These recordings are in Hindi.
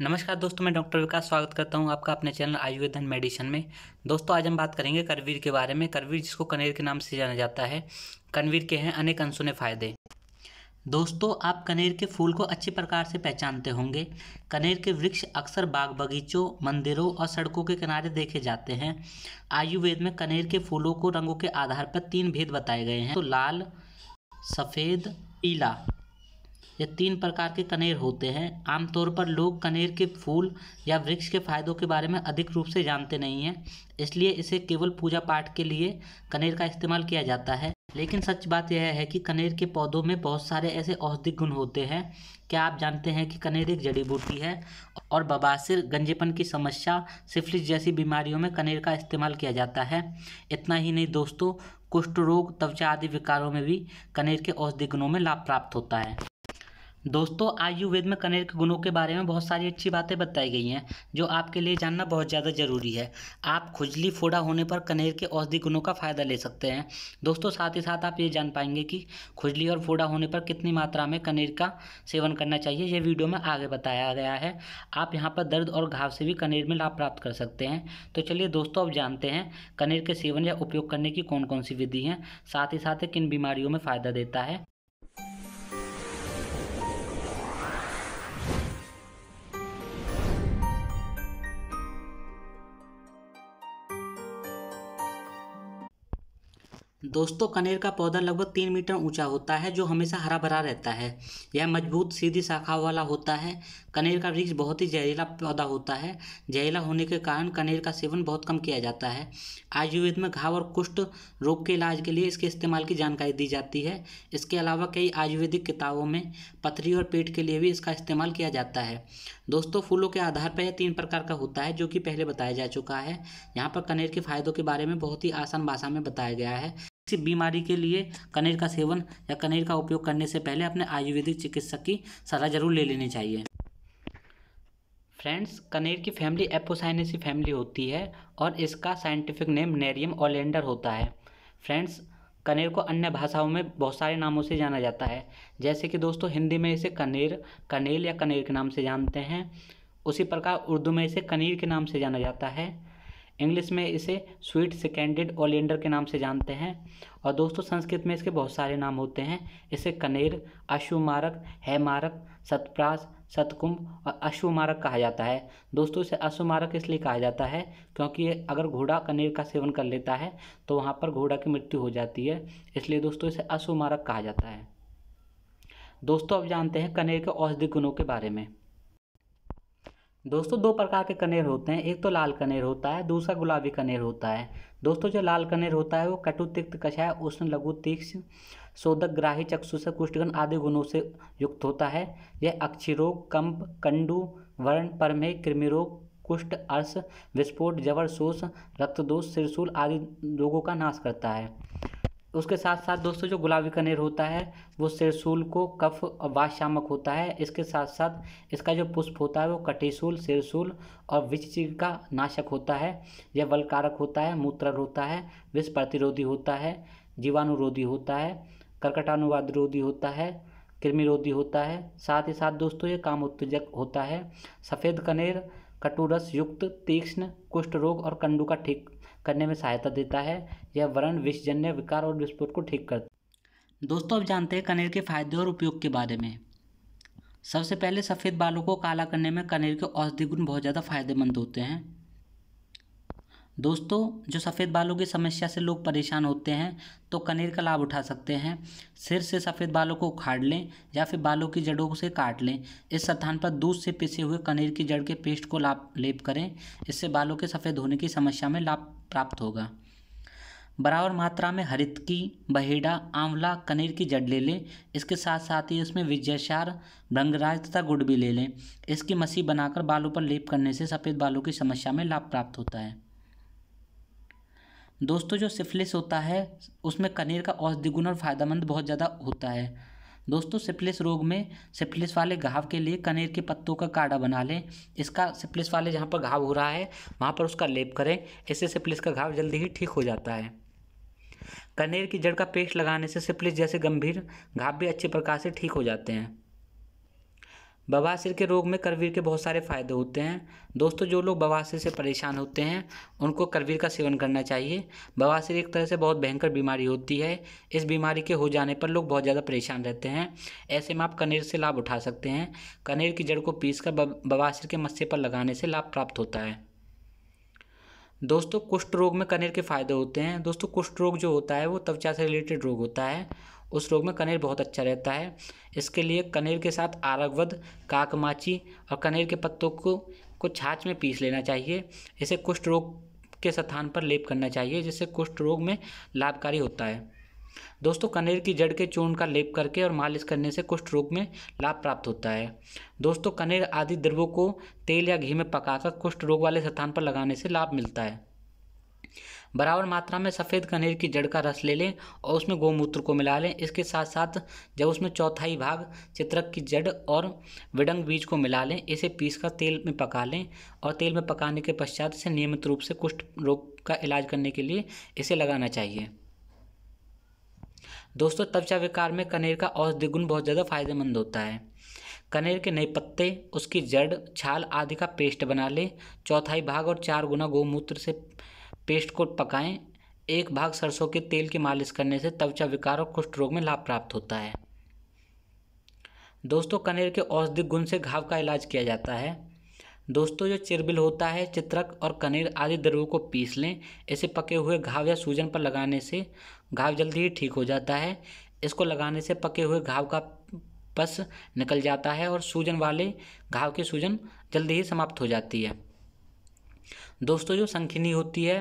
नमस्कार दोस्तों मैं डॉक्टर विकास स्वागत करता हूं आपका अपने चैनल आयुर्वेद एंड मेडिसिन में दोस्तों आज हम बात करेंगे करवीर के बारे में करवीर जिसको कनेर के नाम से जाना जाता है कनवीर के हैं अनेक अनसुने फ़ायदे दोस्तों आप कनेर के फूल को अच्छे प्रकार से पहचानते होंगे कनेर के वृक्ष अक्सर बाग बगीचों मंदिरों और सड़कों के किनारे देखे जाते हैं आयुर्वेद में कनेर के फूलों को रंगों के आधार पर तीन भेद बताए गए हैं तो लाल सफ़ेद पीला ये तीन प्रकार के कनेर होते हैं आमतौर पर लोग कनेर के फूल या वृक्ष के फायदों के बारे में अधिक रूप से जानते नहीं हैं इसलिए इसे केवल पूजा पाठ के लिए कनेर का इस्तेमाल किया जाता है लेकिन सच बात यह है कि कनेर के पौधों में बहुत सारे ऐसे औषधि गुण होते हैं क्या आप जानते हैं कि कनेर एक जड़ी बूटी है और बबासिर गंजेपन की समस्या सिफलिस जैसी बीमारियों में कनेर का इस्तेमाल किया जाता है इतना ही नहीं दोस्तों कुष्ठ रोग त्वचा आदि विकारों में भी कनेर के औषधि गुणों में लाभ प्राप्त होता है दोस्तों आयुर्वेद में कनेर के गुणों के बारे में बहुत सारी अच्छी बातें बताई गई हैं जो आपके लिए जानना बहुत ज़्यादा ज़रूरी है आप खुजली फोड़ा होने पर कनेर के औषधि गुणों का फ़ायदा ले सकते हैं दोस्तों साथ ही साथ आप ये जान पाएंगे कि खुजली और फोड़ा होने पर कितनी मात्रा में कनेर का सेवन करना चाहिए ये वीडियो में आगे बताया गया है आप यहाँ पर दर्द और घाव से भी कनेर में लाभ प्राप्त कर सकते हैं तो चलिए दोस्तों अब जानते हैं कनेर के सेवन या उपयोग करने की कौन कौन सी विधि हैं साथ ही साथ किन बीमारियों में फ़ायदा देता है दोस्तों कनेर का पौधा लगभग तीन मीटर ऊंचा होता है जो हमेशा हरा भरा रहता है यह मजबूत सीधी शाखा वाला होता है कनेर का वृक्ष बहुत ही जहरीला पौधा होता है जहरीला होने के कारण कनेर का सेवन बहुत कम किया जाता है आयुर्वेद में घाव और कुष्ठ रोग के इलाज के लिए इसके इस्तेमाल की जानकारी दी जाती है इसके अलावा कई आयुर्वेदिक किताबों में पथरी और पेट के लिए भी इसका इस्तेमाल किया जाता है दोस्तों फूलों के आधार पर यह तीन प्रकार का होता है जो कि पहले बताया जा चुका है यहाँ पर कनेर के फायदों के बारे में बहुत ही आसान भाषा में बताया गया है किसी बीमारी के लिए कनेर का सेवन या कनेर का उपयोग करने से पहले अपने आयुर्वेदिक चिकित्सक की सलाह जरूर ले लेनी चाहिए फ्रेंड्स कनेर की फैमिली एपोसाइनेसी फैमिली होती है और इसका साइंटिफिक नेम नेरियम ओलेंडर होता है फ्रेंड्स कनेर को अन्य भाषाओं में बहुत सारे नामों से जाना जाता है जैसे कि दोस्तों हिंदी में इसे कनेर कनेल या कनेर के नाम से जानते हैं उसी प्रकार उर्दू में इसे कनीर के नाम से जाना जाता है इंग्लिश में इसे स्वीट सेकेंडेड ओलियंडर के नाम से जानते हैं और दोस्तों संस्कृत में इसके बहुत सारे नाम होते हैं इसे कनेर है हैमारक सतप्रास सतकुंभ और अश्वमारक कहा जाता है दोस्तों इसे अशुमारक इसलिए कहा जाता है क्योंकि अगर घोड़ा कनेर का सेवन कर लेता है तो वहाँ पर घोड़ा की मृत्यु हो जाती है इसलिए दोस्तों इसे अशुमारक कहा जाता है दोस्तों अब जानते हैं कनेर के औषधि गुणों के बारे में दोस्तों दो प्रकार के कनेर होते हैं एक तो लाल कनेर होता है दूसरा गुलाबी कनेर होता है दोस्तों जो लाल कनेर होता है वो कटु तिक्त कषाय उष्ण लघु तीक्ष्ण शोधक ग्राही चक्षु से कुष्ठगन आदि गुणों से युक्त होता है यह अक्षिरोग कंप कंडू वर्ण परमे कृमिरोग कुष्ठ अर्श विस्फोट जबर शोष रक्तदोष सिरसूल आदि रोगों का नाश करता है उसके साथ साथ दोस्तों जो गुलाबी कनेर होता है वो सिरसूल को कफ और वाशामक होता है इसके साथ साथ इसका जो पुष्प होता है वो कटेसूल सिरसूल और विचचिक का नाशक होता है यह बलकारक होता है मूत्र होता है विष प्रतिरोधी होता है जीवाणुरोधी होता है कर्कटानुवाद रोधी होता है कृमिरोधी होता है साथ ही साथ दोस्तों ये काम उत्तेजक होता है सफ़ेद कनेर कटुरस युक्त तीक्ष्ण कुष्ठ रोग और कंडू का ठीक करने में सहायता देता है यह वरण विषजन्य विकार और विस्फोट को ठीक करता दोस्तों अब जानते हैं कनेर के फायदे और उपयोग के बारे में सबसे पहले सफ़ेद बालों को काला करने में कनेर के औषधि गुण बहुत ज़्यादा फायदेमंद होते हैं दोस्तों जो सफ़ेद बालों की समस्या से लोग परेशान होते हैं तो कनेर का लाभ उठा सकते हैं सिर से सफ़ेद बालों को उखाड़ लें या फिर बालों की जड़ों से काट लें इस स्थान पर दूध से पिसे हुए कनेर की जड़ के पेस्ट को लाभ लेप करें इससे बालों के सफ़ेद होने की समस्या में लाभ प्राप्त होगा बराबर मात्रा में हरित की बहेड़ा आंवला कनेर की जड़ ले लें इसके साथ साथ ही उसमें विजयसार भ्रंगराज तथा गुड़ भी ले लें इसकी मसी बनाकर बालों पर लेप करने से सफ़ेद बालों की समस्या में लाभ प्राप्त होता है दोस्तों जो सिफिलिस होता है उसमें कनेर का औषधि गुण और फायदेमंद बहुत ज़्यादा होता है दोस्तों सिफिलिस रोग में सिफिलिस वाले घाव के लिए कनेर के पत्तों का काढ़ा बना लें इसका सिफिलिस वाले जहाँ पर घाव हो रहा है वहाँ पर उसका लेप करें इससे सिफिलिस का घाव जल्दी ही ठीक हो जाता है कनेर की जड़ का पेस्ट लगाने से सिफिलिस जैसे गंभीर घाव भी अच्छे प्रकार से ठीक हो जाते हैं बवासीर के रोग में करवीर के बहुत सारे फ़ायदे होते हैं दोस्तों जो लोग बवासीर से परेशान होते हैं उनको करवीर का सेवन करना चाहिए बवासीर एक तरह से बहुत भयंकर बीमारी होती है इस बीमारी के हो जाने पर लोग बहुत ज़्यादा परेशान रहते हैं ऐसे में आप कनेर से लाभ उठा सकते हैं कनेर की जड़ को पीस कर बवासीर के मस्से पर लगाने से लाभ प्राप्त होता है दोस्तों कुष्ठ रोग में कनेर के फ़ायदे होते हैं दोस्तों कुष्ठ रोग जो होता है वो त्वचा से रिलेटेड रोग होता है उस रोग में कनेर बहुत अच्छा रहता है इसके लिए कनेर के साथ आरगवध काकमाची और कनेर के पत्तों को को छाछ में पीस लेना चाहिए इसे कुष्ठ रोग के स्थान पर लेप करना चाहिए जिससे कुष्ठ रोग में लाभकारी होता है दोस्तों कनेर की जड़ के चूर्ण का लेप करके और मालिश करने से कुष्ठ रोग में लाभ प्राप्त होता है दोस्तों कनेर आदि द्रव्यों को तेल या घी में पकाकर कुष्ठ रोग वाले स्थान पर लगाने से लाभ मिलता है बराबर मात्रा में सफ़ेद कनेर की जड़ का रस ले लें और उसमें गोमूत्र को मिला लें इसके साथ साथ जब उसमें चौथाई भाग चित्रक की जड़ और विडंग बीज को मिला लें इसे पीस कर तेल में पका लें और तेल में पकाने के पश्चात इसे नियमित रूप से कुष्ठ रोग का इलाज करने के लिए इसे लगाना चाहिए दोस्तों त्वचा विकार में कनेर का औषधि गुण बहुत ज़्यादा फायदेमंद होता है कनेर के नए पत्ते उसकी जड़ छाल आदि का पेस्ट बना लें चौथाई भाग और चार गुना गोमूत्र से पेस्ट को पकाएं एक भाग सरसों के तेल की मालिश करने से त्वचा विकार और कुष्ठ रोग में लाभ प्राप्त होता है दोस्तों कनेर के औषधि गुण से घाव का इलाज किया जाता है दोस्तों जो चिरबिल होता है चित्रक और कनेर आदि द्रव्यों को पीस लें इसे पके हुए घाव या सूजन पर लगाने से घाव जल्दी ही ठीक हो जाता है इसको लगाने से पके हुए घाव का पस निकल जाता है और सूजन वाले घाव की सूजन जल्दी ही समाप्त हो जाती है दोस्तों जो संखिनी होती है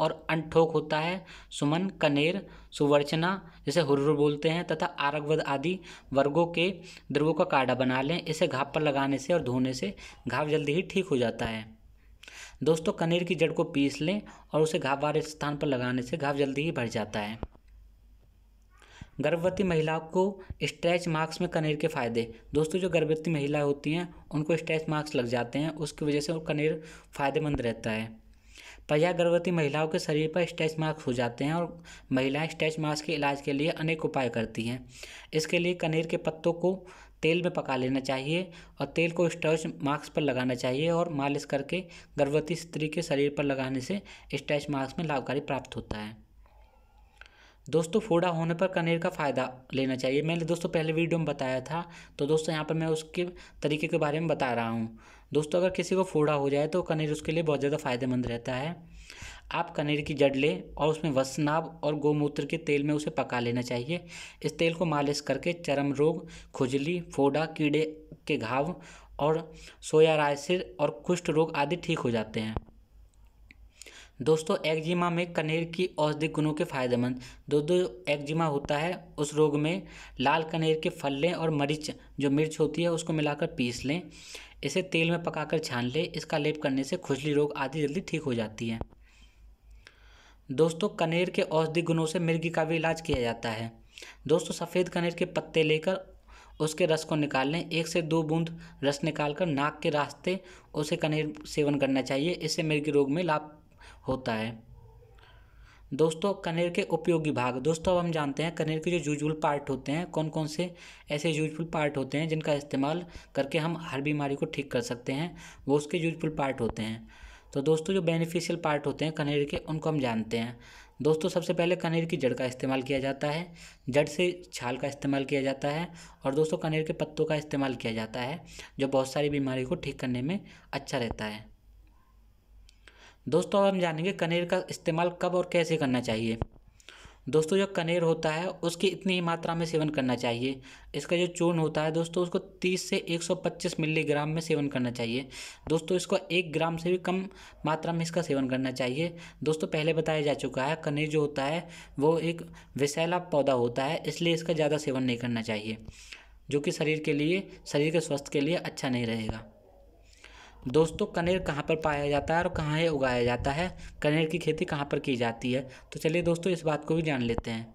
और अनठोक होता है सुमन कनेर सुवर्चना जिसे हुर्र बोलते हैं तथा आरगवद आदि वर्गों के द्रवों का काढ़ा बना लें इसे घाव पर लगाने से और धोने से घाव जल्दी ही ठीक हो जाता है दोस्तों कनेर की जड़ को पीस लें और उसे घाव वाले स्थान पर लगाने से घाव जल्दी ही भर जाता है गर्भवती महिलाओं को स्ट्रैच मार्क्स में कनेर के फ़ायदे दोस्तों जो गर्भवती महिलाएं होती हैं उनको स्ट्रैच मार्क्स लग जाते हैं उसकी वजह से वो कनेर फ़ायदेमंद रहता है पहिया गर्भवती महिलाओं के शरीर पर स्टैच मार्क्स हो जाते हैं और महिलाएं स्टैच मार्क्स के इलाज के लिए अनेक उपाय करती हैं इसके लिए कनेर के पत्तों को तेल में पका लेना चाहिए और तेल को स्टैच मार्क्स पर लगाना चाहिए और मालिश करके गर्भवती स्त्री के शरीर पर लगाने से स्टैच मार्क्स में लाभकारी प्राप्त होता है दोस्तों फोड़ा होने पर कनेर का फ़ायदा लेना चाहिए मैंने दोस्तों पहले वीडियो में बताया था तो दोस्तों यहाँ पर मैं उसके तरीके के बारे में बता रहा हूँ दोस्तों अगर किसी को फोड़ा हो जाए तो कनेर उसके लिए बहुत ज़्यादा फ़ायदेमंद रहता है आप कनेर की जड़ लें और उसमें वसनाब और गोमूत्र के तेल में उसे पका लेना चाहिए इस तेल को मालिश करके चरम रोग खुजली फोड़ा कीड़े के घाव और सोया रायसिर और कुष्ठ रोग आदि ठीक हो जाते हैं दोस्तों एक्जिमा में कनेर की औषधि गुणों के फायदेमंद दोस्तों एक्जिमा होता है उस रोग में लाल कनेर के फल लें और मरीच जो मिर्च होती है उसको मिलाकर पीस लें इसे तेल में पकाकर छान लें इसका लेप करने से खुजली रोग आदि जल्दी ठीक हो जाती है दोस्तों कनेर के औषधि गुणों से मिर्गी का भी इलाज किया जाता है दोस्तों सफ़ेद कनेर के पत्ते लेकर उसके रस को निकाल लें एक से दो बूंद रस निकालकर नाक के रास्ते उसे कनेर सेवन करना चाहिए इससे मिर्गी रोग में लाभ होता है दोस्तों कनेर के उपयोगी भाग दोस्तों अब हम जानते हैं कनेर के जो यूजफुल पार्ट होते हैं कौन कौन से ऐसे यूजफुल पार्ट होते हैं जिनका इस्तेमाल करके हम हर बीमारी को ठीक कर सकते हैं वो उसके यूजफुल पार्ट होते हैं तो दोस्तों जो बेनिफिशियल पार्ट होते हैं कनेर के उनको हम जानते हैं दोस्तों सबसे पहले कनेर की जड़ का इस्तेमाल किया जाता है जड़ से छाल का इस्तेमाल किया जाता है और दोस्तों कनेर के पत्तों का इस्तेमाल किया जाता है जो बहुत सारी बीमारी को ठीक करने में अच्छा रहता है दोस्तों अब हम जानेंगे कनेर का इस्तेमाल कब और कैसे करना चाहिए दोस्तों जो कनेर होता है उसकी इतनी ही मात्रा में सेवन करना चाहिए इसका जो चूर्ण होता है दोस्तों उसको 30 से 125 मिलीग्राम में सेवन करना चाहिए दोस्तों इसको एक ग्राम से भी कम मात्रा में इसका सेवन करना चाहिए दोस्तों पहले बताया जा चुका है कनेर जो होता है वो एक विषैला पौधा होता है इसलिए इसका ज़्यादा सेवन नहीं करना चाहिए जो कि शरीर के लिए शरीर के स्वास्थ्य के लिए अच्छा नहीं रहेगा दोस्तों कनेर कहाँ पर पाया जाता है और कहाँ ये उगाया जाता है कनेर की खेती कहाँ पर की जाती है तो चलिए दोस्तों इस बात को भी जान लेते हैं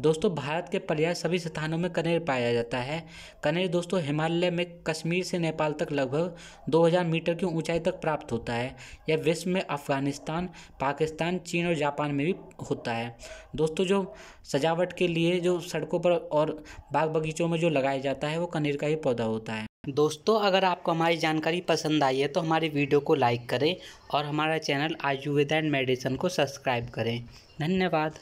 दोस्तों भारत के पर्याय सभी स्थानों में कनेर पाया जाता है कनेर दोस्तों हिमालय में कश्मीर से नेपाल तक लगभग 2000 मीटर की ऊंचाई तक प्राप्त होता है यह विश्व में अफगानिस्तान पाकिस्तान चीन और जापान में भी होता है दोस्तों जो सजावट के लिए जो सड़कों पर और बाग बगीचों में जो लगाया जाता है वो कनेर का ही पौधा होता है दोस्तों अगर आपको हमारी जानकारी पसंद आई है तो हमारे वीडियो को लाइक करें और हमारा चैनल आयुर्वेदा एंड मेडिसन को सब्सक्राइब करें धन्यवाद